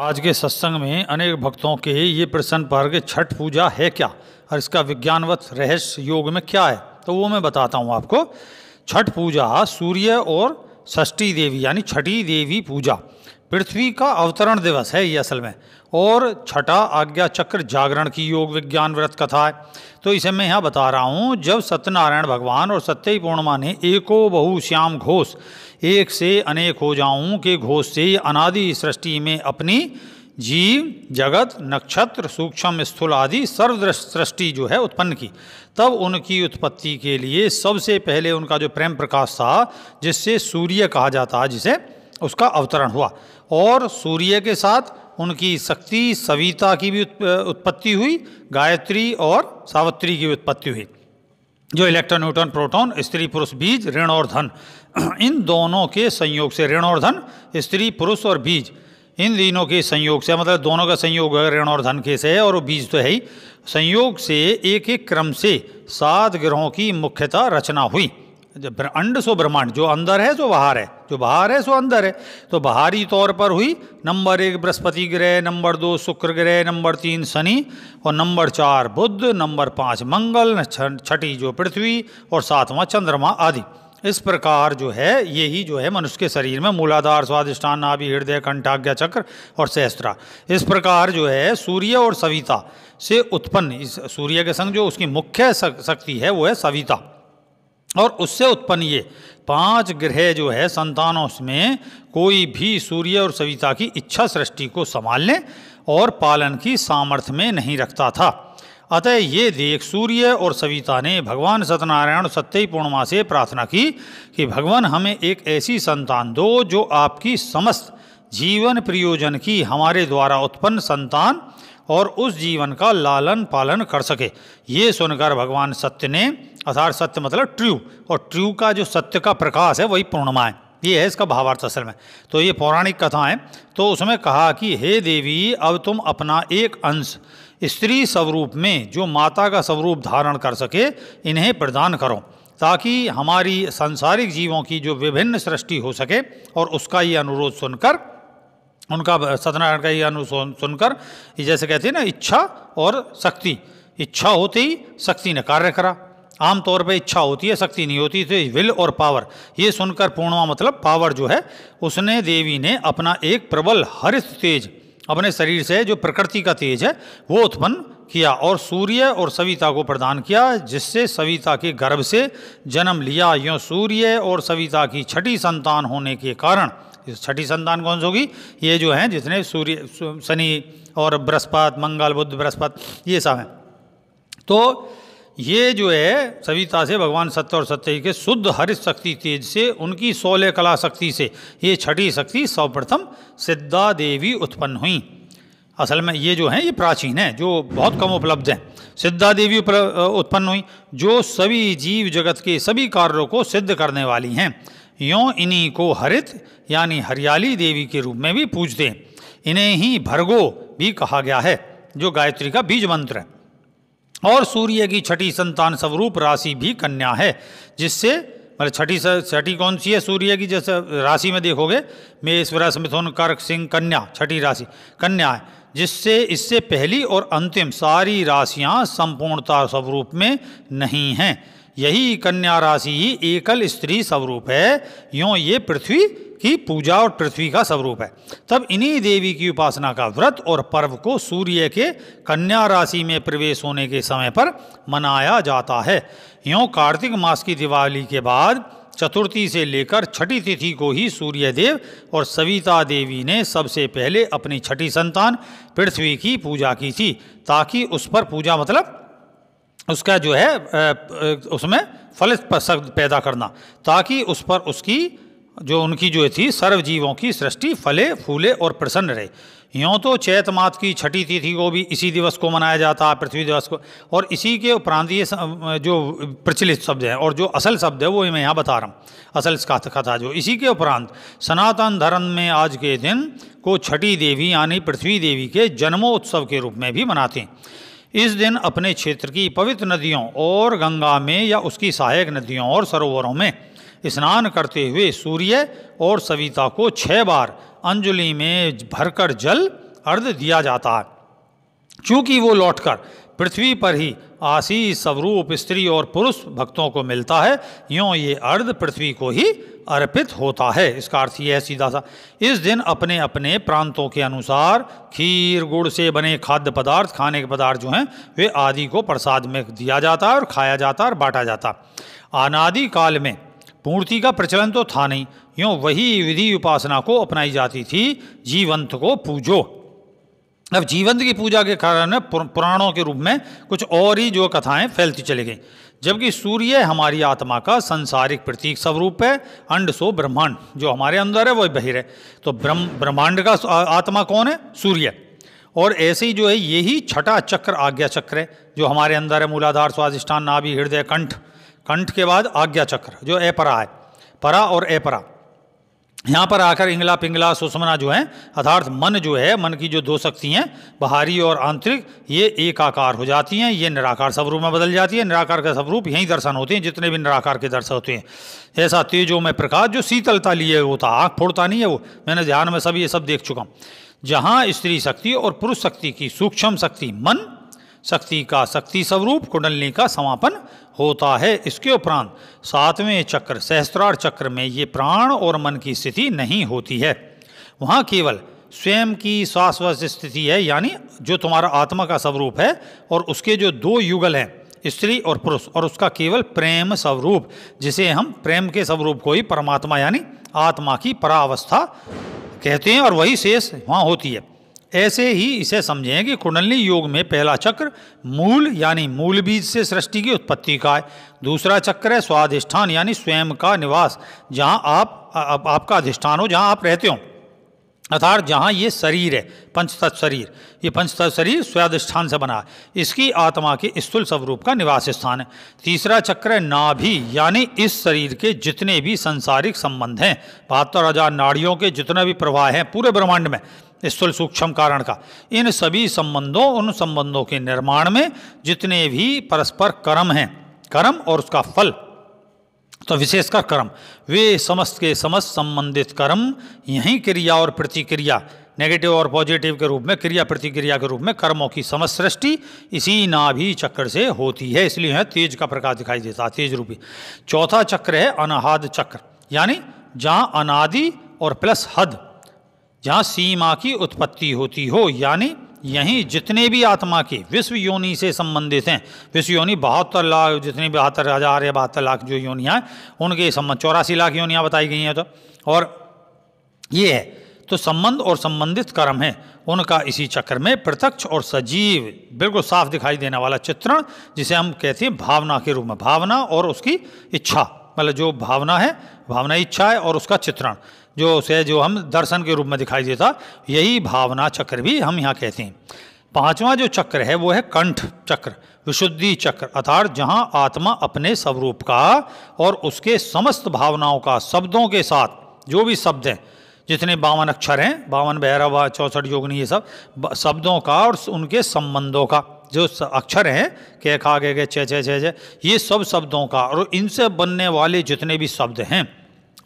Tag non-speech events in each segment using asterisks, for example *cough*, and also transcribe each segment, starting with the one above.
आज के सत्संग में अनेक भक्तों के ये प्रश्न पर के छठ पूजा है क्या और इसका विज्ञानवत रहस्य योग में क्या है तो वो मैं बताता हूँ आपको छठ पूजा सूर्य और षष्ठी देवी यानी छठी देवी पूजा पृथ्वी का अवतरण दिवस है ये असल में और छठा आज्ञा चक्र जागरण की योग विज्ञान व्रत कथा है तो इसे मैं यहाँ बता रहा हूँ जब सत्यनारायण भगवान और सत्य पूर्णिमा ने एको बहु श्याम घोष एक से अनेक हो जाऊं के घोष से अनादि सृष्टि में अपनी जीव जगत नक्षत्र सूक्ष्म स्थूल आदि सर्वदृश सृष्टि जो है उत्पन्न की तब उनकी उत्पत्ति के लिए सबसे पहले उनका जो प्रेम प्रकाश था जिससे सूर्य कहा जाता है जिसे उसका अवतरण हुआ और सूर्य के साथ उनकी शक्ति सविता की भी उत्पत्ति हुई गायत्री और सावित्री की उत्पत्ति हुई जो इलेक्ट्रॉन न्यूट्रॉन प्रोटॉन स्त्री पुरुष बीज ऋण और धन *clears throat* इन दोनों के संयोग से ऋण और धन स्त्री पुरुष और बीज इन तीनों के संयोग से मतलब दोनों का संयोग ऋण और धन के से है और बीज तो है ही संयोग से एक एक क्रम से सात ग्रहों की मुख्यतः रचना हुई अंड सो ब्रह्मांड जो अंदर है सो बाहर है जो बाहर है सो अंदर है तो बाहरी तौर पर हुई नंबर एक बृहस्पति ग्रह नंबर दो शुक्र ग्रह नंबर तीन शनि और नंबर चार बुद्ध नंबर पाँच मंगल छठी जो पृथ्वी और सातवां चंद्रमा आदि इस प्रकार जो है यही जो है मनुष्य के शरीर में मूलाधार स्वादिष्ठान नाभि हृदय कंठाज्ञा चक्र और सहस्त्रा इस प्रकार जो है सूर्य और सविता से उत्पन्न इस सूर्य के संग जो उसकी मुख्य शक्ति है वो है सविता और उससे उत्पन्न ये पांच ग्रह जो है संतानों में कोई भी सूर्य और सविता की इच्छा सृष्टि को संभालने और पालन की सामर्थ्य में नहीं रखता था अतः ये देख सूर्य और सविता ने भगवान सत्यनारायण सत्यई पूर्णिमा से प्रार्थना की कि भगवान हमें एक ऐसी संतान दो जो आपकी समस्त जीवन प्रयोजन की हमारे द्वारा उत्पन्न संतान और उस जीवन का लालन पालन कर सके ये सुनकर भगवान सत्य ने अर्थात सत्य मतलब ट्रू और ट्रू का जो सत्य का प्रकाश है वही पूर्णिमा है ये है इसका भावार्थ असल में तो ये पौराणिक कथा है तो उसमें कहा कि हे देवी अब तुम अपना एक अंश स्त्री स्वरूप में जो माता का स्वरूप धारण कर सके इन्हें प्रदान करो ताकि हमारी सांसारिक जीवों की जो विभिन्न सृष्टि हो सके और उसका ये अनुरोध सुनकर उनका सत्यनारायण का ये अनुरोध सुनकर जैसे कहते हैं ना इच्छा और शक्ति इच्छा होते ही शक्ति ने कार्य करा आमतौर पर इच्छा होती है शक्ति नहीं होती तो विल और पावर ये सुनकर पूर्णमा मतलब पावर जो है उसने देवी ने अपना एक प्रबल हरित तेज अपने शरीर से जो प्रकृति का तेज है वो उत्पन्न किया और सूर्य और सविता को प्रदान किया जिससे सविता के गर्भ से जन्म लिया यों सूर्य और सविता की छठी संतान होने के कारण इस छठी संतान कौन सी होगी ये जो हैं जितने सूर्य शनि और बृहस्पत मंगल बुद्ध बृहस्पत ये सब हैं तो ये जो है सविता से भगवान सत्य और सत्य के शुद्ध हरित शक्ति तेज से उनकी सौल्य कला शक्ति से ये छठी शक्ति सर्वप्रथम सिद्धा देवी उत्पन्न हुई असल में ये जो है ये प्राचीन है जो बहुत कम उपलब्ध हैं सिद्धा देवी उत्पन्न हुई जो सभी जीव जगत के सभी कार्यों को सिद्ध करने वाली हैं यों इन्हीं को हरित यानी हरियाली देवी के रूप में भी पूजते हैं इन्हें ही भरगो भी कहा गया है जो गायत्री का बीज मंत्र है और सूर्य की छठी संतान स्वरूप राशि भी कन्या है जिससे मतलब छठी छठी कौन सी है सूर्य की जैसे राशि में देखोगे मेष मिथुन कर्क सिंह कन्या छठी राशि कन्या है जिससे इससे पहली और अंतिम सारी राशियां संपूर्णता स्वरूप में नहीं हैं यही कन्या राशि ही एकल स्त्री स्वरूप है यों ये पृथ्वी की पूजा और पृथ्वी का स्वरूप है तब इन्हीं देवी की उपासना का व्रत और पर्व को सूर्य के कन्या राशि में प्रवेश होने के समय पर मनाया जाता है यों कार्तिक मास की दिवाली के बाद चतुर्थी से लेकर छठी तिथि को ही सूर्यदेव और सविता देवी ने सबसे पहले अपनी छठी संतान पृथ्वी की पूजा की थी ताकि उस पर पूजा मतलब उसका जो है उसमें फल पैदा करना ताकि उस पर उसकी जो उनकी जो थी सर्व जीवों की सृष्टि फले फूले और प्रसन्न रहे यों तो चैत मात की छठी तिथि को भी इसी दिवस को मनाया जाता है पृथ्वी दिवस को और इसी के उपरांत ये जो प्रचलित शब्द है और जो असल शब्द है वो मैं यहाँ बता रहा हूँ असल कथा जो इसी के उपरांत सनातन धर्म में आज के दिन को छठी देवी यानी पृथ्वी देवी के जन्मोत्सव के रूप में भी मनाते हैं इस दिन अपने क्षेत्र की पवित्र नदियों और गंगा में या उसकी सहायक नदियों और सरोवरों में स्नान करते हुए सूर्य और सविता को छः बार अंजलि में भरकर जल अर्ध दिया जाता है क्योंकि वो लौटकर पृथ्वी पर ही आशीष स्वरूप स्त्री और पुरुष भक्तों को मिलता है यों ये अर्ध पृथ्वी को ही अर्पित होता है इसका अर्थ यह सीधा सा इस दिन अपने अपने प्रांतों के अनुसार खीर गुड़ से बने खाद्य पदार्थ खाने के पदार्थ जो हैं वे आदि को प्रसाद में दिया जाता है और खाया जाता है और बांटा जाता अनादि काल में पूर्ति का प्रचलन तो था नहीं यों वही विधि उपासना को अपनाई जाती थी जीवंत को पूजो अब जीवंत की पूजा के कारण पुराणों के रूप में कुछ और ही जो कथाएं फैलती चली गई जबकि सूर्य हमारी आत्मा का संसारिक प्रतीक स्वरूप है अंड सो ब्रह्मांड जो हमारे अंदर है वो बहिर है तो ब्रह्म ब्रह्मांड का आत्मा कौन है सूर्य और ऐसे ही जो है यही छठा चक्र आज्ञा चक्र है जो हमारे अंदर है मूलाधार स्वादिष्ठान नाभि हृदय कंठ कंठ के बाद आज्ञा चक्र जो अपरा है परा और अपरा यहाँ पर आकर इंगला पिंगला सुषमना जो है अर्थात मन जो है मन की जो दो शक्ति हैं बाहरी और आंतरिक ये एक आकार हो जाती हैं ये निराकार स्वरूप में बदल जाती है निराकार के स्वरूप यहीं दर्शन होते हैं जितने भी निराकार के दर्शन होते हैं ऐसा तेजो में प्रकाश जो शीतलता लिए होता आँख फोड़ता नहीं है वो मैंने ध्यान में सब ये सब देख चुका हूँ जहाँ स्त्री शक्ति और पुरुष शक्ति की सूक्ष्म शक्ति मन शक्ति का शक्ति स्वरूप कुंडलनी का समापन होता है इसके उपरांत सातवें चक्र सहस्त्रार चक्र में ये प्राण और मन की स्थिति नहीं होती है वहाँ केवल स्वयं की श्वास स्थिति है यानी जो तुम्हारा आत्मा का स्वरूप है और उसके जो दो युगल हैं स्त्री और पुरुष और उसका केवल प्रेम स्वरूप जिसे हम प्रेम के स्वरूप को ही परमात्मा यानी आत्मा की परावस्था कहते हैं और वही शेष वहाँ होती है ऐसे ही इसे समझें कि कुंडली योग में पहला चक्र मूल यानी मूल बीज से सृष्टि की उत्पत्ति का है दूसरा चक्र है स्वाधिष्ठान यानी स्वयं का निवास जहाँ आप, आप आपका अधिष्ठान हो जहाँ आप रहते हो अर्थात जहाँ ये शरीर है पंचतत्व शरीर ये पंचतत्व शरीर स्वादिष्ठान से बना इसकी आत्मा के स्थूल स्वरूप का निवास स्थान है तीसरा चक्र है नाभि यानी इस शरीर के जितने भी संसारिक संबंध हैं बहत्तर हजार नाड़ियों के जितने भी प्रवाह हैं पूरे ब्रह्मांड में स्थूल सूक्ष्म कारण का इन सभी संबंधों उन संबंधों के निर्माण में जितने भी परस्पर कर्म हैं कर्म और उसका फल तो विशेषकर कर्म वे समस्त के समस्त संबंधित कर्म यहीं क्रिया और प्रतिक्रिया नेगेटिव और पॉजिटिव के रूप में क्रिया प्रतिक्रिया के रूप में कर्मों की समस्त सृष्टि इसी नाभि चक्र से होती है इसलिए है तेज का प्रकाश दिखाई देता है तेज रूपी चौथा चक्र है अनाहद चक्र यानी जहाँ अनादि और प्लस हद जहाँ सीमा की उत्पत्ति होती हो यानी यहीं जितने भी आत्मा के विश्व योनि से संबंधित हैं विश्व योनि बहत्तर लाख जितने भी बहत्तर हज़ार या बहत्तर लाख जो योनियाँ हैं उनके संबंध चौरासी लाख योनियाँ बताई गई हैं तो और ये है तो संबंध और संबंधित कर्म है उनका इसी चक्र में प्रत्यक्ष और सजीव बिल्कुल साफ दिखाई देने वाला चित्रण जिसे हम कहते हैं भावना के रूप में भावना और उसकी इच्छा मतलब जो भावना है भावना इच्छा है और उसका चित्रण जो से जो हम दर्शन के रूप में दिखाई देता यही भावना चक्र भी हम यहाँ कहते हैं पांचवा जो चक्र है वो है कंठ चक्र विशुद्धि चक्र अर्थात जहाँ आत्मा अपने स्वरूप का और उसके समस्त भावनाओं का शब्दों के साथ जो भी शब्द हैं जितने बावन अक्षर हैं बावन बहरावा चौंसठ योगनी ये सब शब्दों का और उनके संबंधों का जो अक्षर हैं के खा के गे छः छे छे छे ये सब शब्दों का और इनसे बनने वाले जितने भी शब्द हैं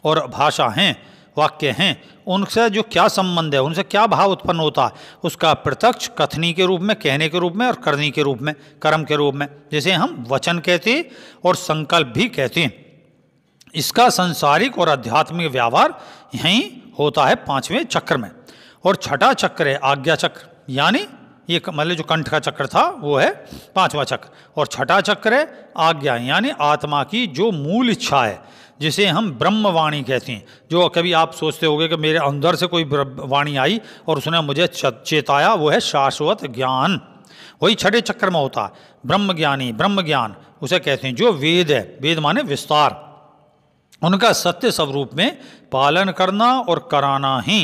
और भाषा हैं वाक्य हैं उनसे जो क्या संबंध है उनसे क्या भाव उत्पन्न होता है उसका प्रत्यक्ष कथनी के रूप में कहने के रूप में और करनी के रूप में कर्म के रूप में जिसे हम वचन कहते हैं और संकल्प भी कहते हैं इसका संसारिक और आध्यात्मिक व्यवहार यहीं होता है पांचवें चक्र में और छठा चक्र है आज्ञा चक्र यानी ये मतलब जो कंठ का चक्र था वो है पांचवा चक्र और छठा चक्र है आज्ञा यानी आत्मा की जो मूल इच्छा है जिसे हम ब्रह्मवाणी कहते हैं जो कभी आप सोचते होंगे कि मेरे अंदर से कोई वाणी आई और उसने मुझे चेताया वो है शाश्वत ज्ञान वही छठे चक्र में होता ब्रह्म ज्ञानी ब्रह्म ज्ञान उसे कहते हैं जो वेद है वेद माने विस्तार उनका सत्य स्वरूप में पालन करना और कराना ही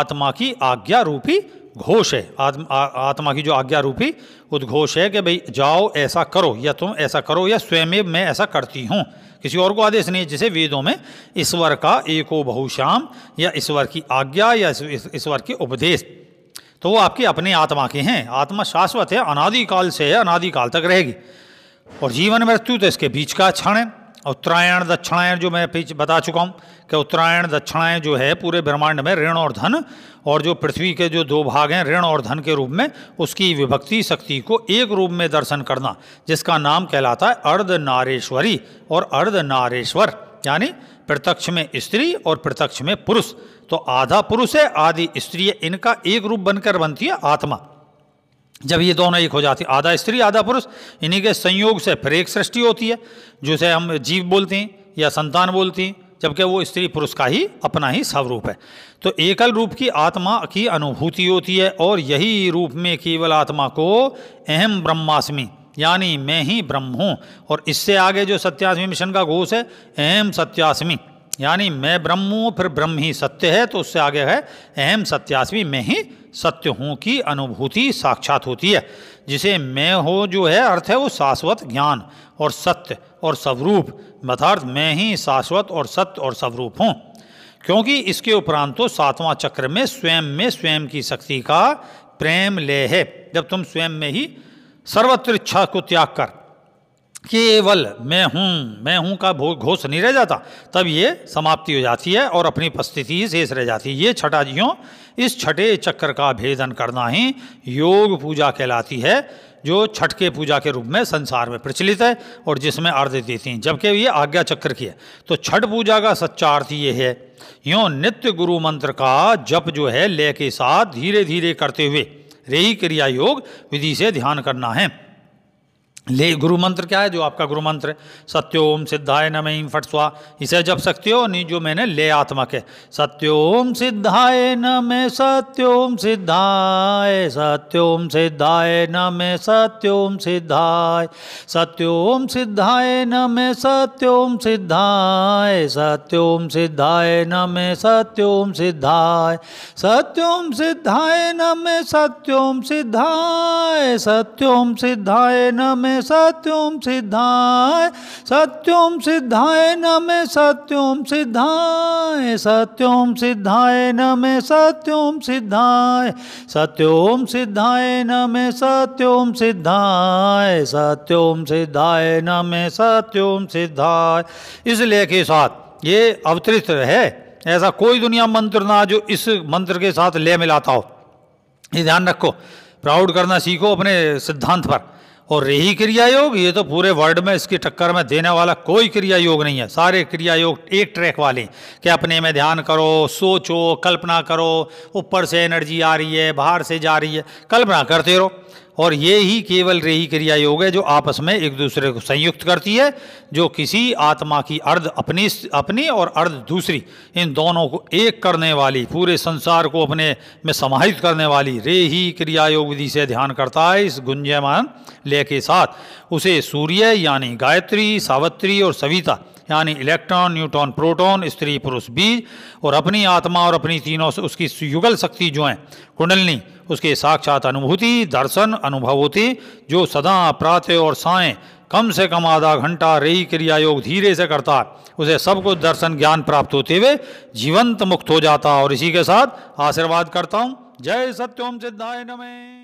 आत्मा की आज्ञा रूपी घोष है आत्म आ, आत्मा की जो आज्ञा रूपी उद्घोष है कि भाई जाओ ऐसा करो या तुम ऐसा करो या स्वयं मैं ऐसा करती हूँ किसी और को आदेश नहीं है जिसे वेदों में ईश्वर का एको बहुश्याम या ईश्वर की आज्ञा या ईश्वर के उपदेश तो वो आपकी अपने आत्मा के हैं आत्मा शाश्वत है अनादिकाल से है अनादिकाल तक रहेगी और जीवन मृत्यु तो इसके बीच का क्षण है उत्तरायण दक्षिणायन जो मैं पीछे बता चुका हूँ कि उत्तरायण दक्षिणायन जो है पूरे ब्रह्मांड में ऋण और धन और जो पृथ्वी के जो दो भाग हैं ऋण और धन के रूप में उसकी विभक्ति शक्ति को एक रूप में दर्शन करना जिसका नाम कहलाता है अर्ध नारेश्वरी और अर्ध नारेश्वर यानी प्रत्यक्ष में स्त्री और प्रत्यक्ष में पुरुष तो आधा पुरुष है आधी स्त्री है इनका एक रूप बनकर बनती है आत्मा जब ये दोनों एक हो जाते आधा स्त्री आधा पुरुष इन्हीं के संयोग से फिर एक सृष्टि होती है जिसे हम जीव बोलते हैं या संतान बोलते हैं जबकि वो स्त्री पुरुष का ही अपना ही स्वरूप है तो एकल रूप की आत्मा की अनुभूति होती है और यही रूप में केवल आत्मा को अहम ब्रह्मास्मि यानी मैं ही ब्रह्म हूँ और इससे आगे जो सत्यास्मी मिशन का घोष है अहम सत्यास्मी यानी मैं ब्रह्म हूँ फिर ब्रह्म ही सत्य है तो उससे आगे है अहम सत्यास्मी मैं ही सत्य हूँ की अनुभूति साक्षात होती है जिसे मैं हो जो है अर्थ है वो शाश्वत ज्ञान और सत्य और स्वरूप अर्थार्थ मैं ही शाश्वत और सत्य और स्वरूप हूँ क्योंकि इसके उपरांत तो सातवां चक्र में स्वयं में स्वयं की शक्ति का प्रेम ले है जब तुम स्वयं में ही सर्वत्र इच्छा को त्याग कर केवल मैं हूँ मैं हूँ का घोष नहीं रह जाता तब ये समाप्ति हो जाती है और अपनी उपस्थिति ही शेष रह जाती है ये छठा जियो इस छठे चक्र का भेदन करना ही योग पूजा कहलाती है जो छठ के पूजा के रूप में संसार में प्रचलित है और जिसमें अर्ध देती हैं जबकि ये आज्ञा चक्र की है तो छठ पूजा का सच्चा अर्थ ये है यों नित्य गुरु मंत्र का जप जो है लय के साथ धीरे धीरे करते हुए रेही क्रिया योग विधि से ध्यान करना है ले गुरु मंत्र क्या है जो आपका गुरु मंत्र सत्योम सिद्धाय नम फट स्वा इसे जब सकते हो नहीं जो मैंने ले आत्मा के सत्योम सिद्धाय नम सत्योम सिद्धाय सत्योम सिद्धाय नम सत्योम सिद्धाय सत्योम सिद्धाय नम सत्योम सिद्धाय सत्योम सिद्धाय नम सत्योम सिद्धाय सत्योम सिद्धाय नम सत्योम सिद्धाय सत्योम सिद्धाय नम में सत्युम सिद्धाय सत्युम सिद्धाय न मे सत्युम सिद्धाय सत्युम सिद्धाय न मे सत्युम सिद्धाय सत्योम सिद्धाय न मे सत्योम सिद्धाय सत्योम सिद्धाय न मे सत्योम सिद्धाय इसलिए के साथ ये अवतरित है ऐसा कोई दुनिया मंत्र ना जो इस मंत्र के साथ ले मिलाता हो ये ध्यान रखो प्राउड करना सीखो अपने सिद्धांत पर और रही क्रिया योग ये तो पूरे वर्ल्ड में इसकी टक्कर में देने वाला कोई क्रिया योग नहीं है सारे क्रिया योग एक ट्रैक वाले कि अपने में ध्यान करो सोचो कल्पना करो ऊपर से एनर्जी आ रही है बाहर से जा रही है कल्पना करते रहो और ये ही केवल रेही क्रिया योग है जो आपस में एक दूसरे को संयुक्त करती है जो किसी आत्मा की अर्ध अपनी अपनी और अर्ध दूसरी इन दोनों को एक करने वाली पूरे संसार को अपने में समाहित करने वाली रेही क्रिया योग विधि से ध्यान करता है इस गुंजयमान लय के साथ उसे सूर्य यानी गायत्री सावित्री और सविता यानी इलेक्ट्रॉन न्यूट्रॉन प्रोटॉन स्त्री पुरुष बीज और अपनी आत्मा और अपनी तीनों उसकी युगल शक्ति जो है कुंडलनी उसके साक्षात अनुभूति दर्शन अनुभव होती जो सदा प्रातः और साय कम से कम आधा घंटा रेई क्रिया योग धीरे से करता उसे सब कुछ दर्शन ज्ञान प्राप्त होते हुए जीवंत मुक्त हो जाता और इसी के साथ आशीर्वाद करता हूँ जय सत्योम सिद्धाय नमें